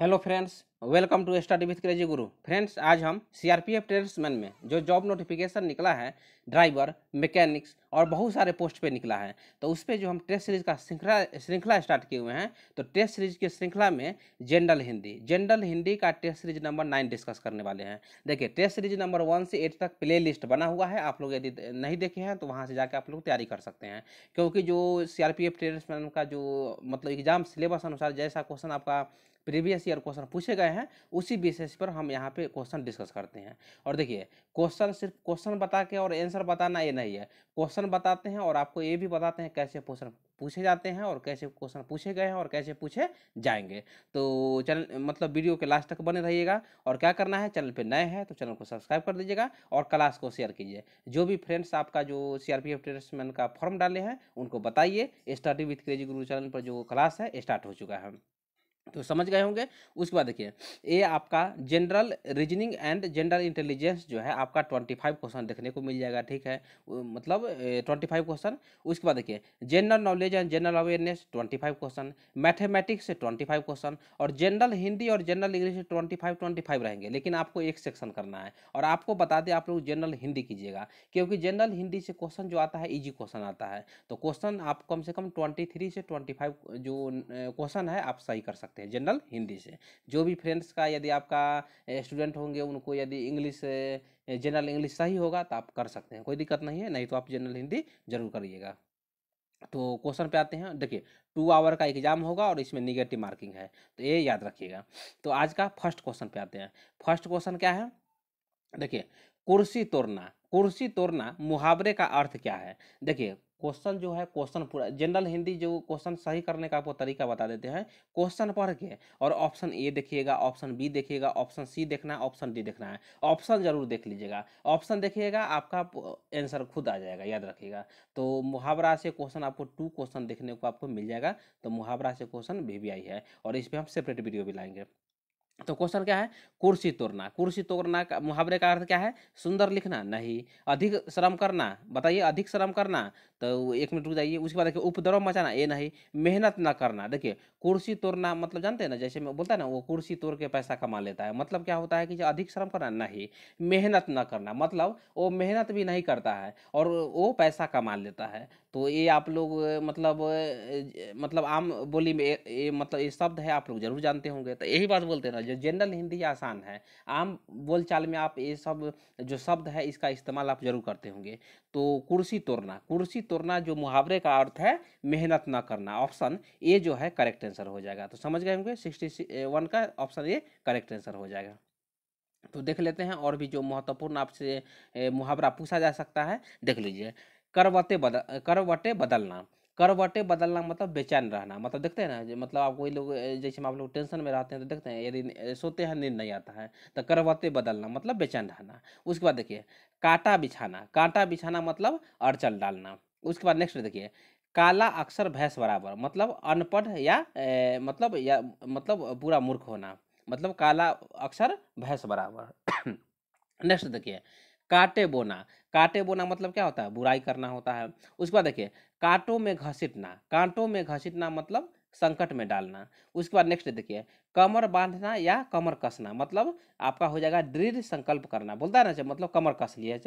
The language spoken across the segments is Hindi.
hello friends welcome to study with crazy guru friends आज हम सीआरपीएफ ट्रेड्समैन में जो जॉब नोटिफिकेशन निकला है ड्राइवर मैकेनिक्स और बहुत सारे पोस्ट पे निकला है तो उस पर जो हम टेस्ट सीरीज का श्रृंखला श्रृंखला स्टार्ट किए हुए हैं तो टेस्ट सीरीज की श्रृंखला में जनरल हिंदी जनरल हिंदी का test series number nine discuss करने वाले हैं देखिए टेस्ट सीरीज नंबर वन से एट तक प्ले लिस्ट बना हुआ है आप लोग यदि नहीं देखे हैं तो वहाँ से जाकर आप लोग तैयारी कर सकते हैं क्योंकि जो सी आर का जो मतलब एग्जाम सिलेबस अनुसार जैसा क्वेश्चन आपका प्रीवियस ईयर क्वेश्चन पूछे गए हैं उसी बेसिस पर हम यहाँ पे क्वेश्चन डिस्कस करते हैं और देखिए क्वेश्चन सिर्फ क्वेश्चन बता के और आंसर बताना ये नहीं है क्वेश्चन बताते हैं और आपको ये भी बताते हैं कैसे क्वेश्चन पूछे जाते हैं और कैसे क्वेश्चन पूछे गए हैं और कैसे पूछे जाएंगे तो चैनल मतलब वीडियो के लास्ट तक बने रहिएगा और क्या करना है चैनल पे नए हैं तो चैनल को सब्सक्राइब कर दीजिएगा और क्लास को शेयर कीजिए जो भी फ्रेंड्स आपका जो सी आर पी का फॉर्म डाले हैं उनको बताइए study with crazy guru channel पर जो क्लास है स्टार्ट हो चुका है तो समझ गए होंगे उसके बाद देखिए ये आपका general reasoning and general intelligence जो है आपका ट्वेंटी फाइव क्वेश्चन देखने को मिल जाएगा ठीक है मतलब ट्वेंटी फाइव क्वेश्चन उसके बाद देखिए general knowledge and general awareness twenty five question mathematics से ट्वेंटी फाइव क्वेश्चन और जनरल हिंदी और जनरल इंग्लिश से ट्वेंटी फाइव ट्वेंटी फाइव रहेंगे लेकिन आपको एक सेक्शन करना है और आपको बता दें आप लोग जनरल हिंदी कीजिएगा क्योंकि जनरल हिंदी से क्वेश्चन जो आता है ईजी क्वेश्चन आता है तो क्वेश्चन आप कम से कम ट्वेंटी थ्री से ट्वेंटी फाइव जो क्वेश्चन है आप सही कर सकते सकते हैं जनरल हिंदी से जो भी फ्रेंड्स का यदि आपका स्टूडेंट होंगे उनको यदि इंग्लिश जनरल इंग्लिश सही होगा तो आप कर सकते हैं कोई दिक्कत नहीं है नहीं तो आप जनरल हिंदी जरूर करिएगा तो क्वेश्चन पे आते हैं देखिए टू आवर का एग्जाम होगा और इसमें निगेटिव मार्किंग है तो ये याद रखिएगा तो आज का फर्स्ट क्वेश्चन पे आते हैं फर्स्ट क्वेश्चन क्या है देखिए कुर्सी तोड़ना कुर्सी तोड़ना मुहावरे का अर्थ क्या है देखिए क्वेश्चन जो है क्वेश्चन पूरा जनरल हिंदी जो क्वेश्चन सही करने का आपको तरीका बता देते हैं क्वेश्चन पढ़ के और ऑप्शन ए देखिएगा ऑप्शन बी देखिएगा ऑप्शन सी देखना है ऑप्शन डी देखना है ऑप्शन जरूर देख लीजिएगा ऑप्शन देखिएगा आपका आंसर खुद आ जाएगा याद रखिएगा तो मुहावरा से क्वेश्चन आपको टू क्वेश्चन देखने को आपको मिल जाएगा तो मुहावरा से क्वेश्चन भी, आई है और इस पर हम सेपरेट वीडियो भी लाएंगे तो क्वेश्चन क्या है कुर्सी तोड़ना कुर्सी तोड़ना का मुहावरे का अर्थ क्या है सुंदर लिखना नहीं अधिक श्रम करना बताइए अधिक श्रम करना तो एक मिनट रुक जाइए उसके बाद देखिए उपद्रव मचाना ये नहीं मेहनत ना करना देखिए कुर्सी तोड़ना मतलब जानते हैं ना जैसे मैं बोलता है ना वो कुर्सी तोड़ के पैसा कमा लेता है मतलब क्या होता है कि अधिक श्रम करना नहीं मेहनत ना करना मतलब वो मेहनत भी नहीं करता है और वो पैसा कमा लेता है तो ये आप लोग मतलब मतलब आम बोली में ये मतलब ये शब्द है आप लोग जरूर जानते होंगे तो यही बात बोलते ना जो जनरल हिंदी आसान है आम बोलचाल में आप ये सब जो शब्द है इसका इस्तेमाल आप जरूर करते होंगे तो कुर्सी तोड़ना कुर्सी तोड़ना जो मुहावरे का अर्थ है मेहनत ना करना ऑप्शन ए जो है करेक्ट आंसर हो जाएगा तो समझ गए होंगे सिक्सटी वन का ऑप्शन ए करेक्ट आंसर हो जाएगा तो देख लेते हैं और भी जो महत्वपूर्ण आपसे मुहावरा पूछा जा सकता है देख लीजिए करवटे बदल करवटे बदलना करवटे बदलना मतलब बेचैन रहना मतलब देखते हैं ना मतलब आप कोई लोग जैसे आप लोग टेंशन में रहते हैं तो देखते हैं यदि सोते हैं नींद नहीं आता है तो करवटे बदलना मतलब बेचैन रहना उसके बाद देखिए कांटा बिछाना कांटा बिछाना मतलब अड़चल डालना उसके बाद नेक्स्ट देखिए काला अक्षर भैंस बराबर मतलब अनपढ़ या ए, मतलब या मतलब पूरा मूर्ख होना मतलब काला अक्षर भैंस बराबर नेक्स्ट देखिए काटे बोना काटे बोना मतलब क्या होता है बुराई करना होता है उसके बाद देखिए कांटों में घसीटना कांटों में घसीटना मतलब संकट में डालना उसके बाद नेक्स्ट देखिए कमर बांधना या कमर कसना मतलब आपका हो जाएगा दृढ़ संकल्प करना बोलता है ना मतलब कमर कस लिया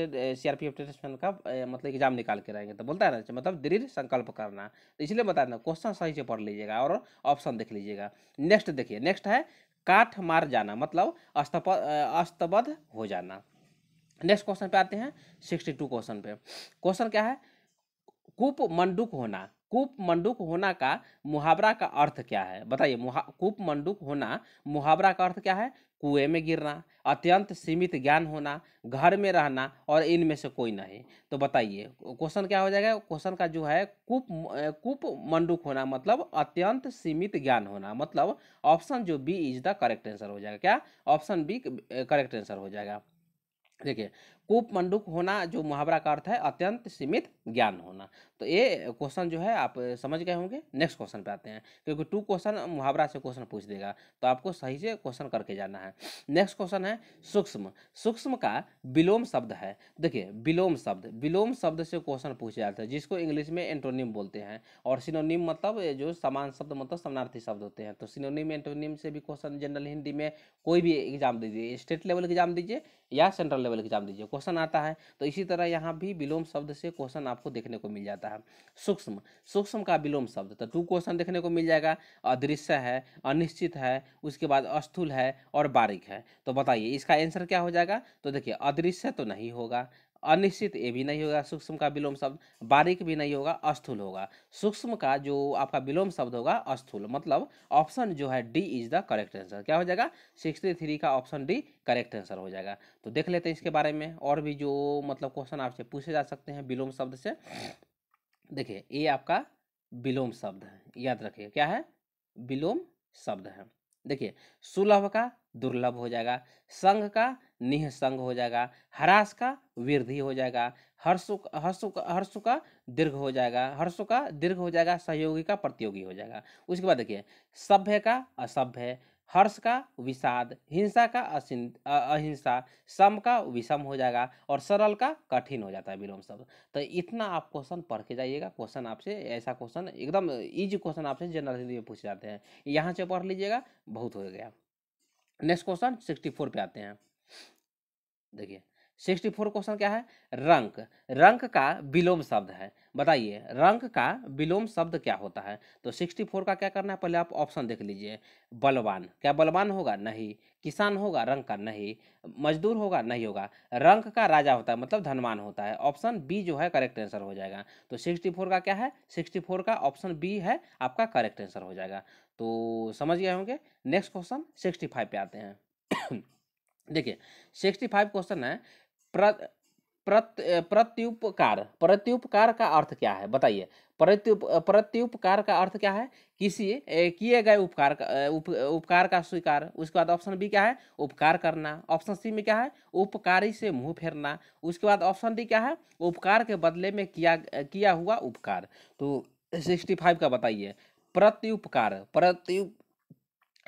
सी आर पी एफ का मतलब एग्जाम निकाल के रहेंगे तो बोलता है ना मतलब दृढ़ संकल्प करना तो इसलिए बता देना क्वेश्चन सही से पढ़ लीजिएगा और ऑप्शन देख लीजिएगा नेक्स्ट देखिए नेक्स्ट है काठ मार जाना मतलब अस्तबद्ध हो जाना नेक्स्ट क्वेश्चन पे आते हैं सिक्सटी टू क्वेश्चन पे क्वेश्चन क्या है कुप मंडुक होना कुप मंडुक होना का मुहावरा का अर्थ क्या है बताइए कुप मंडुक होना मुहावरा का अर्थ क्या है कुएं में गिरना अत्यंत सीमित ज्ञान होना घर में रहना और इनमें से कोई नहीं तो बताइए क्वेश्चन क्या हो जाएगा क्वेश्चन का जो है कुप कुप मंडुक होना मतलब अत्यंत सीमित ज्ञान होना मतलब ऑप्शन जो B is the correct answer हो जाएगा क्या ऑप्शन बी करेक्ट आंसर हो जाएगा देखिए कूप मंडूक होना जो मुहावरा का अर्थ है अत्यंत सीमित ज्ञान होना तो ये क्वेश्चन जो है आप समझ गए होंगे नेक्स्ट क्वेश्चन पे आते हैं क्योंकि टू क्वेश्चन मुहावरा से क्वेश्चन पूछ देगा तो आपको सही से क्वेश्चन करके जाना है नेक्स्ट क्वेश्चन है सूक्ष्म सूक्ष्म का विलोम शब्द है देखिए विलोम शब्द विलोम शब्द से क्वेश्चन पूछे जाते हैं जिसको इंग्लिश में एंटोनिम बोलते हैं और सिनोनिम मतलब जो समान शब्द मतलब समानार्थी शब्द होते हैं तो सिनोनिम एंटोनिम से भी क्वेश्चन जनरल हिंदी में कोई भी एग्जाम दीजिए स्टेट लेवल एग्जाम दीजिए या सेंट्रल लेवल एग्जाम दीजिए क्वेश्चन आता है तो इसी तरह यहाँ भी विलोम शब्द से क्वेश्चन आपको देखने को मिल जाता है सूक्ष्म सूक्ष्म का विलोम शब्द तो टू क्वेश्चन देखने को मिल जाएगा अदृश्य है अनिश्चित है उसके बाद अस्थूल है और बारीक है तो बताइए इसका आंसर क्या हो जाएगा तो देखिए अदृश्य तो नहीं होगा अनिश्चित ये भी नहीं होगा सूक्ष्म का विलोम शब्द बारीक भी नहीं होगा अस्थूल होगा सूक्ष्म का जो आपका विलोम शब्द होगा अस्थूल मतलब ऑप्शन जो है D is the correct answer क्या हो जाएगा सिक्सटी थ्री का ऑप्शन डी करेक्ट आंसर हो जाएगा तो देख लेते हैं इसके बारे में और भी जो मतलब क्वेश्चन आपसे पूछे जा सकते हैं विलोम शब्द से देखिए ये आपका विलोम शब्द है याद रखिए क्या है विलोम शब्द है देखिए सुलभ का दुर्लभ हो जाएगा संघ का निःसंग हो जाएगा हरास का वृद्धि हो जाएगा हर्षु हर्षु हर्षु का दीर्घ हो जाएगा हर्षु का दीर्घ हो जाएगा सहयोगी का प्रतियोगी हो जाएगा उसके बाद देखिए सभ्य का असभ्य हर्ष का विषाद हिंसा का अहिंसा सम का विषम हो जाएगा और सरल का कठिन हो जाता है विलोम शब्द तो इतना आप क्वेश्चन पढ़ के जाइएगा क्वेश्चन आपसे ऐसा क्वेश्चन एकदम इजी क्वेश्चन आपसे जनरल हिंदी में पूछे जाते हैं यहाँ से पढ़ लीजिएगा बहुत हो गया नेक्स्ट क्वेश्चन सिक्सटी फोर पे आते हैं देखिए सिक्सटी फोर क्वेश्चन क्या है रंक रंक का विलोम शब्द है बताइए रंक का विलोम शब्द क्या होता है तो सिक्सटी फोर का क्या करना है पहले आप ऑप्शन देख लीजिए बलवान क्या बलवान होगा नहीं किसान होगा रंक का नहीं मजदूर होगा नहीं होगा रंक का राजा होता है मतलब धनवान होता है ऑप्शन बी जो है करेक्ट आंसर हो जाएगा तो सिक्सटी फोर का क्या है सिक्सटी फोर का ऑप्शन बी है आपका करेक्ट आंसर हो जाएगा तो समझ गए होंगे नेक्स्ट क्वेश्चन सिक्सटी फाइव पे आते हैं देखिए सिक्सटी फाइव क्वेश्चन है प्र प्रत प्रत्युपकार प्रत्युपकार का अर्थ क्या है बताइए प्रत्युप प्रत्युपकार का अर्थ क्या है किसी किए गए उपकार का उप, उपकार का स्वीकार उसके बाद ऑप्शन बी क्या है उपकार करना ऑप्शन सी में क्या है उपकारी से मुंह फेरना उसके बाद ऑप्शन डी क्या है उपकार के बदले में किया किया हुआ उपकार तो सिक्सटी फाइव का बताइए प्रत्युपकार प्रत्यु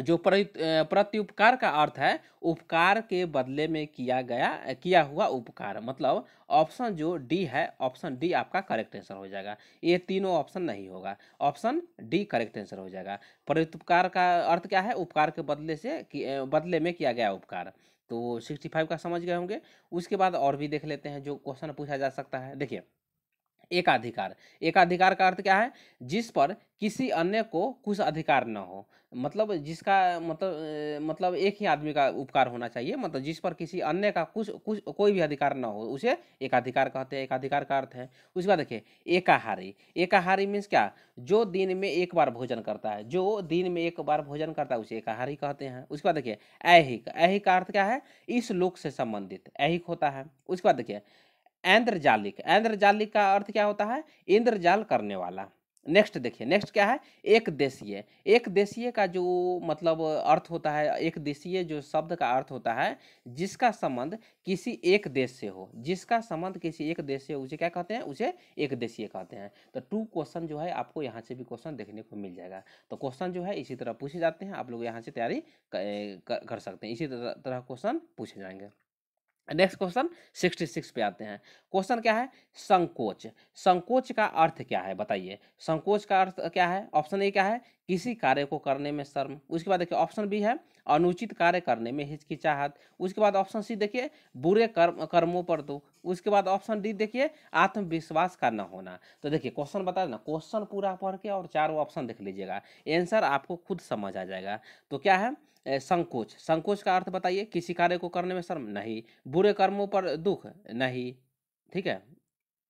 जो प्रत्युपकार का अर्थ है उपकार के बदले में किया गया किया हुआ उपकार मतलब ऑप्शन जो डी है ऑप्शन डी आपका करेक्ट आंसर हो जाएगा ये तीनों ऑप्शन नहीं होगा ऑप्शन डी करेक्ट आंसर हो जाएगा प्रत्युपकार का अर्थ क्या है उपकार के बदले से बदले में किया गया उपकार तो सिक्सटी फाइव का समझ गए होंगे उसके बाद और भी देख लेते हैं जो क्वेश्चन पूछा जा सकता है देखिए एकाधिकार एकाधिकार का अर्थ क्या है जिस पर किसी अन्य को कुछ अधिकार न हो मतलब जिसका मतलब मतलब एक ही आदमी का उपकार होना चाहिए मतलब जिस पर किसी अन्य का कुछ कुछ कोई भी अधिकार न हो उसे एकाधिकार कहते हैं एकाधिकार का अर्थ है उसके बाद देखिए एकाहारी एकाहारी मीन्स क्या जो दिन में एक बार भोजन करता है जो दिन में एक बार भोजन करता है उसे एकाहारी कहते हैं उसके बाद देखिए ऐहिक ऐहिक का अर्थ क्या है इस लोक से संबंधित ऐहिक होता है उसके बाद देखिए ऐन्द्रजालिक ऐन्द्रजालिक का अर्थ क्या होता है इंद्रजाल करने वाला नेक्स्ट देखिए नेक्स्ट क्या है एक देशीय एक देशीय का जो मतलब अर्थ होता है एक देशीय जो शब्द का अर्थ होता है जिसका संबंध किसी एक देश से हो जिसका संबंध किसी एक देश से उसे क्या कहते हैं उसे एक देशीय कहते हैं तो टू क्वेश्चन जो है आपको यहाँ से भी क्वेश्चन देखने को मिल जाएगा तो क्वेश्चन जो है इसी तरह पूछे जाते हैं आप लोग यहाँ से तैयारी कर सकते हैं इसी तरह क्वेश्चन पूछे जाएंगे नेक्स्ट क्वेश्चन सिक्सटी सिक्स पे आते हैं क्वेश्चन क्या है संकोच संकोच का अर्थ क्या है बताइए संकोच का अर्थ क्या है ऑप्शन ए क्या है किसी कार्य को करने में शर्म उसके बाद देखिए ऑप्शन बी है अनुचित कार्य करने में हिचकिचाहट उसके बाद ऑप्शन सी देखिए बुरे कर्म कर्मों पर दो उसके बाद ऑप्शन डी देखिए आत्मविश्वास का न होना तो देखिए क्वेश्चन बता देना क्वेश्चन पूरा पढ़ के और चारों ऑप्शन देख लीजिएगा आंसर आपको खुद समझ आ जाएगा तो क्या है संकोच संकोच का अर्थ बताइए किसी कार्य को करने में शर्म नहीं बुरे कर्मों पर दुख नहीं ठीक है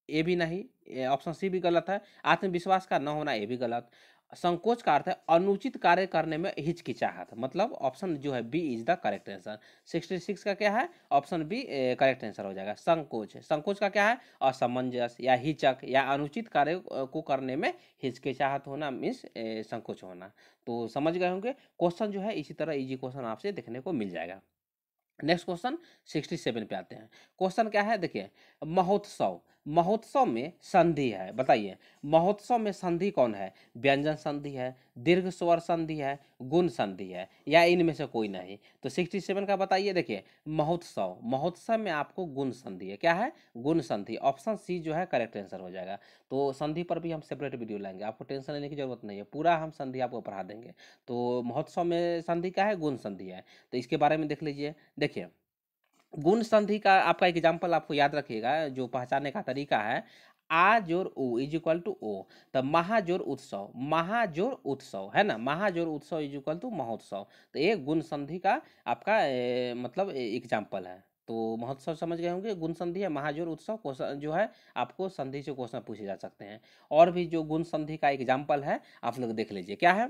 ये भी नहीं ऑप्शन सी भी गलत है आत्मविश्वास का न होना ये भी गलत संकोच का अर्थ है अनुचित कार्य करने में हिचकिचाहट मतलब ऑप्शन जो है B is the correct answer sixty six का क्या है ऑप्शन बी करेक्ट आंसर हो जाएगा संकोच संकोच का क्या है असमंजस या हिचक या अनुचित कार्य को करने में हिचकिचाहट होना मीन्स संकोच होना तो समझ गए होंगे क्वेश्चन जो है इसी तरह इजी क्वेश्चन आपसे देखने को मिल जाएगा नेक्स्ट क्वेश्चन सिक्सटी सेवन पे आते हैं क्वेश्चन क्या है देखिए महोत्सव महोत्सव में संधि है बताइए महोत्सव में संधि कौन है व्यंजन संधि है दीर्घ स्वर संधि है गुण संधि है या इनमें से कोई नहीं तो सिक्सटी सेवन का बताइए देखिए महोत्सव महोत्सव में आपको गुण संधि है क्या है गुण संधि ऑप्शन सी जो है करेक्ट आंसर हो जाएगा तो संधि पर भी हम सेपरेट वीडियो लाएंगे आपको टेंशन लेने की जरूरत नहीं है पूरा हम संधि आपको पढ़ा देंगे तो महोत्सव में संधि क्या है गुण संधि है तो इसके बारे में देख लीजिए देखिए गुण संधि का आपका एग्जाम्पल आपको याद रखिएगा जो पहचानने का तरीका है आ जोर ओ इज इक्वल टू ओ तो महाजोर उत्सव महाजोर उत्सव है ना महाजोर उत्सव इज इक्वल टू महोत्सव तो ये गुण संधि का आपका ए, मतलब एग्जाम्पल है तो महोत्सव समझ गए होंगे गुण संधि है महाजोर उत्सव क्वेश्चन जो है आपको संधि से क्वेश्चन पूछे जा सकते हैं और भी जो गुण संधि का एग्जाम्पल है आप लोग देख लीजिए क्या है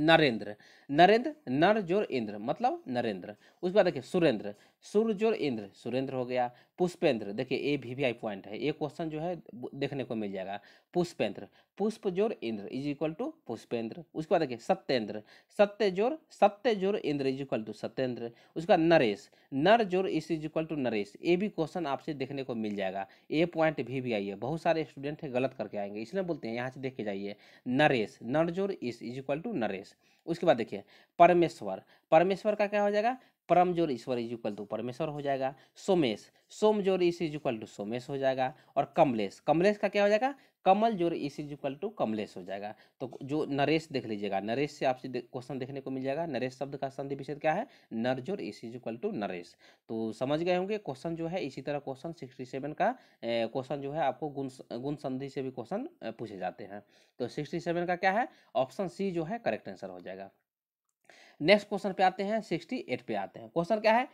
नरेंद्र नरेंद्र नर जोर इंद्र मतलब नरेंद्र उसके बाद देखिए सुरेंद्र सूर्य और इंद्र सुरेंद्र हो गया पुष्पेंद्र देखिए ए भी वी आई पॉइंट है ये क्वेश्चन जो है देखने को मिल जाएगा पुष्पेंद्र पुष्प जोर इंद्र इज इक्वल टू पुष्पेंद्र उसके बाद देखिए सत्येंद्र सत्य जोर सत्य जोर इंद्र इज इक्वल टू सत्येंद्र उसके बाद नरेश नर जोर इस इज इक्वल टू नरेश ये भी क्वेश्चन आपसे देखने को मिल जाएगा ए पॉइंट भी वी आई है बहुत सारे स्टूडेंट है गलत करके आएंगे इसलिए बोलते हैं यहाँ से देख के जाइए नरेश नर जोर इस इज इक्वल टू नरेश उसके बाद देखिए परमेश्वर परमेश्वर का क्या हो जाएगा परम जोर ईश्वर इज इक्वल टू परमेश्वर हो जाएगा सोमेश सोम जोर इस इज इक्वल टू सोमेश हो जाएगा और कमलेश कमलेश का क्या हो जाएगा कमल जोर इस इज इक्वल टू कमलेश हो जाएगा तो जो नरेश देख लीजिएगा नरेश से आपसे क्वेश्चन देखने को मिल जाएगा नरेश शब्द का संधि विषय क्या है नर जोर इस इज इक्वल टू नरेश तो समझ गए होंगे क्वेश्चन जो है इसी तरह क्वेश्चन सिक्सटी सेवन का क्वेश्चन जो है आपको गुण गुण संधि से भी क्वेश्चन पूछे जाते हैं तो सिक्सटी सेवन का क्या है ऑप्शन सी जो है करेक्ट आंसर हो जाएगा नेक्स्ट क्वेश्चन पे आते हैं सिक्सटी एट पे आते हैं क्वेश्चन क्या है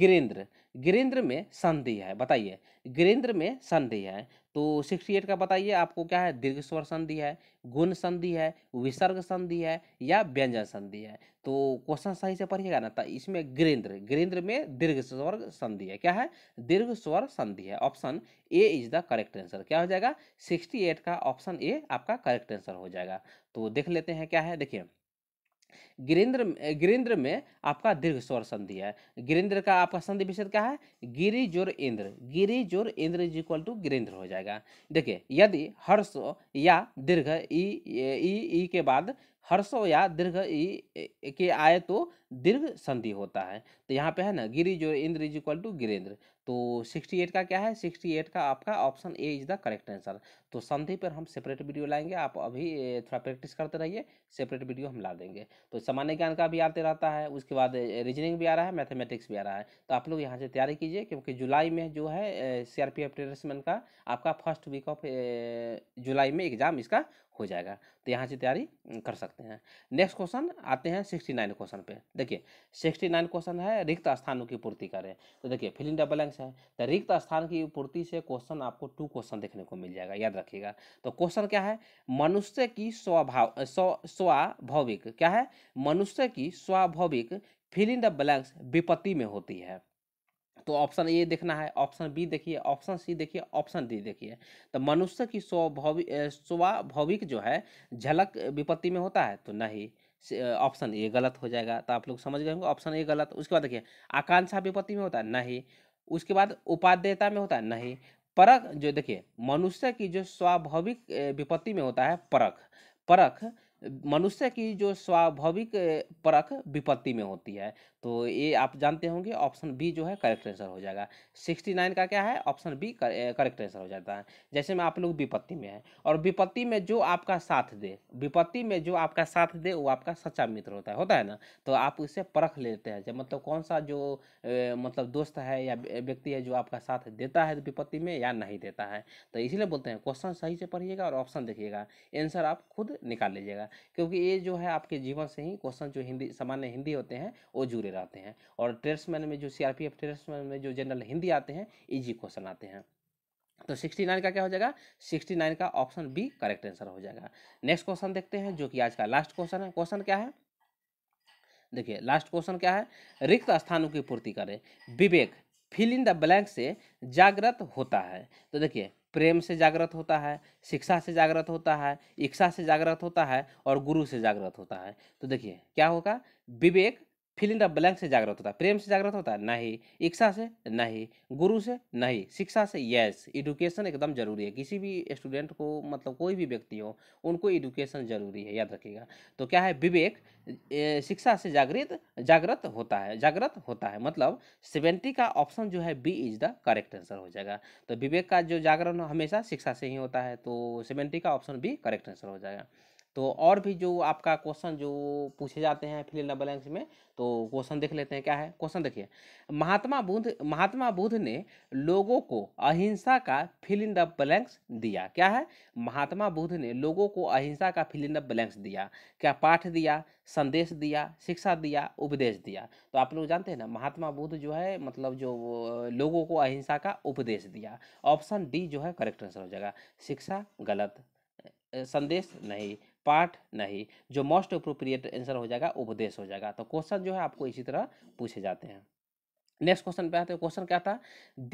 गिरेंद्र गिरेंद्र में संधि है बताइए गिरेंद्र में संधि है तो सिक्सटी एट का बताइए आपको क्या है दीर्घ स्वर संधि है गुण संधि है विसर्ग संधि है या व्यंजन संधि है तो क्वेश्चन सही से पढ़िएगा ना तो इसमें गिरेंद्र गिरेंद्र में दीर्घ स्वर संधि है क्या है दीर्घ स्वर संधि है option A is the correct answer क्या हो जाएगा सिक्सटी एट का ऑप्शन ए आपका करेक्ट आंसर हो जाएगा तो देख लेते हैं क्या है देखिए गिरेंद्र गिरेंद्र में आपका दीर्घ स्वर संधि है गिरेंद्र का आपका संधि विषय क्या है गिरी जोर इंद्र गिरी जोर इंद्र इज इक्वल टू गिरेंद्र हो जाएगा देखिए यदि हर्ष या दीर्घ ई ई के बाद हर्षो या दीर्घ ई के आए तो दीर्घ संधि होता है तो यहाँ पे है ना गिरी जो इंद्र इज इक्वल टू गिरेंद्र तो एट का क्या है एट का आपका option A is the correct answer तो संधि पर हम सेपरेट वीडियो लाएंगे आप अभी थोड़ा प्रैक्टिस करते रहिए सेपरेट वीडियो हम ला देंगे तो सामान्य ज्ञान का भी आते रहता है उसके बाद रीजनिंग भी आ रहा है मैथमेटिक्स भी आ रहा है तो आप लोग यहाँ से तैयारी कीजिए क्योंकि जुलाई में जो है सी आर का आपका फर्स्ट वीक ऑफ जुलाई में एग्जाम इसका हो जाएगा तो यहाँ से तैयारी कर सकते हैं नेक्स्ट क्वेश्चन आते हैं सिक्सटी नाइन क्वेश्चन पे देखिए सिक्सटी नाइन क्वेश्चन है रिक्त स्थानों की पूर्ति करें तो देखिए फिलिंग डबल एंक्स है तो रिक्त स्थान की पूर्ति से क्वेश्चन आपको टू क्वेश्चन देखने को मिल जाएगा याद रखें रखिएगा तो क्वेश्चन क्या है मनुष्य की स्वभाव स्वाभाविक क्या है मनुष्य की स्वाभाविक फिल इन द ब्लैंक्स विपत्ति में होती है तो ऑप्शन ए देखना है ऑप्शन बी देखिए ऑप्शन सी देखिए ऑप्शन डी देखिए तो मनुष्य की स्वाभाविक स्वाभाविक जो है झलक विपत्ति में होता है तो नहीं ऑप्शन ए गलत हो जाएगा तो आप लोग समझ गए होंगे ऑप्शन ए गलत उसके बाद देखिए आकांक्षा विपत्ति में होता है नहीं उसके बाद उपाध्ययता में होता है नहीं परख जो देखिए मनुष्य की जो स्वाभाविक विपत्ति में होता है परख परख मनुष्य की जो स्वाभाविक परख विपत्ति में होती है तो ये आप जानते होंगे ऑप्शन बी जो है करेक्ट आंसर हो जाएगा सिक्सटी नाइन का क्या है ऑप्शन बी करेक्ट आंसर हो जाता है जैसे में आप लोग विपत्ति में है और विपत्ति में जो आपका साथ दे विपत्ति में जो आपका साथ दे वो आपका सच्चा मित्र होता है होता है ना तो आप इससे परख लेते हैं जब मतलब कौन सा जो ए, मतलब दोस्त है या व्यक्ति है जो आपका साथ देता है विपत्ति में या नहीं देता है तो इसीलिए बोलते हैं क्वेश्चन सही से पढ़िएगा और ऑप्शन देखिएगा आंसर आप खुद निकाल लीजिएगा क्योंकि ये जो है आपके जीवन से ही क्वेश्चन जो हिंदी सामान्य हिंदी होते हैं वो जुड़े रहते हैं और ट्रेड्समैन में जो सी आर ट्रेड्समैन में जो जनरल हिंदी आते हैं ईजी क्वेश्चन आते हैं तो 69 का क्या हो जाएगा 69 का ऑप्शन बी करेक्ट आंसर हो जाएगा नेक्स्ट क्वेश्चन देखते हैं जो कि आज का लास्ट क्वेश्चन है क्वेश्चन क्या है देखिए लास्ट क्वेश्चन क्या है रिक्त स्थानों की पूर्ति करें विवेक फिल इन द ब्लैंक से जागृत होता है तो देखिए प्रेम से जागृत होता है शिक्षा से जागृत होता है इच्छा से जागृत होता है और गुरु से जागृत होता है तो देखिए क्या होगा विवेक फिलिंग द ब्लैंक से जागृत होता है प्रेम से जागृत होता है नहीं इच्छा से नहीं गुरु से नहीं शिक्षा से यस एडुकेशन एकदम जरूरी है किसी भी स्टूडेंट को मतलब कोई भी व्यक्ति हो उनको एडुकेशन जरूरी है याद रखिएगा तो क्या है विवेक शिक्षा से जागृत जागृत होता है जागृत होता है मतलब सेवेंटी का ऑप्शन जो है B is the correct answer हो जाएगा तो विवेक का जो जागरण हमेशा शिक्षा से ही होता है तो सेवेंटी का ऑप्शन बी करेक्ट आंसर हो जाएगा तो और भी जो आपका क्वेश्चन जो पूछे जाते हैं फिल इन ब्लैंक्स में तो क्वेश्चन देख लेते हैं क्या है क्वेश्चन देखिए महात्मा बुद्ध महात्मा बुद्ध ने लोगों को अहिंसा का फिल इन द ब्लैंक्स दिया क्या है महात्मा बुद्ध ने लोगों को अहिंसा का फिल इन द ब्लैंक्स दिया क्या पाठ दिया संदेश दिया शिक्षा दिया उपदेश दिया तो आप लोग जानते हैं ना महात्मा बुद्ध जो है मतलब जो लोगों को अहिंसा का उपदेश दिया ऑप्शन डी जो है करेक्ट आंसर हो जाएगा शिक्षा गलत संदेश नहीं पाठ नहीं जो मोस्ट अप्रोप्रिएट आंसर हो जाएगा उपदेश हो जाएगा तो क्वेश्चन जो है आपको इसी तरह पूछे जाते हैं नेक्स्ट क्वेश्चन पे आते हैं क्वेश्चन क्या था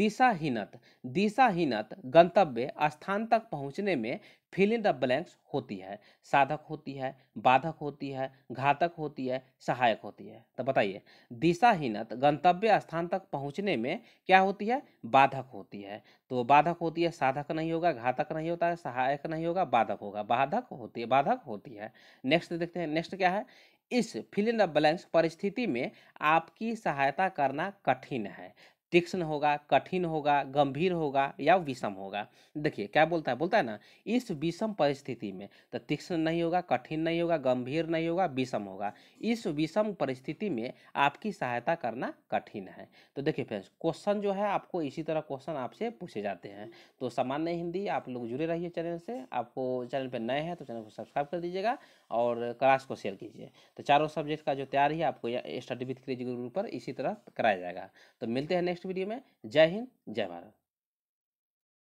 दिशाहीनत दिशाहीनत गंतव्य स्थान तक पहुंचने में फिल इन द ब्लैंक्स होती है साधक होती है बाधक होती है घातक होती है सहायक होती है तो बताइए दिशाहीनत गंतव्य स्थान तक पहुंचने में क्या होती है बाधक होती है तो बाधक होती है साधक नहीं होगा घातक नहीं होता है सहायक नहीं होगा बाधक होगा बाधक होती है बाधक होती है नेक्स्ट देखते हैं नेक्स्ट क्या है इस फिल इन द ब्लैंक्स परिस्थिति में आपकी सहायता करना कठिन है तीक्ष्ण होगा कठिन होगा गंभीर होगा या विषम होगा देखिए क्या बोलता है बोलता है ना इस विषम परिस्थिति में तो तीक्ष्ण नहीं होगा कठिन नहीं होगा गंभीर नहीं होगा विषम होगा इस विषम परिस्थिति में आपकी सहायता करना कठिन है तो देखिए फ्रेंड्स क्वेश्चन जो है आपको इसी तरह क्वेश्चन आपसे पूछे जाते हैं तो सामान्य हिंदी आप लोग जुड़े रहिए चैनल से आपको चैनल पर नए हैं तो चैनल को सब्सक्राइब कर दीजिएगा और क्लास को शेयर कीजिए तो चारों सब्जेक्ट का जो तैयारी है आपको स्टडी विथ क्रेजी ग्रुप पर इसी तरह कराया जाएगा तो मिलते हैं नेक्स्ट नेक्स्ट वीडियो में जय हिंद जय भारत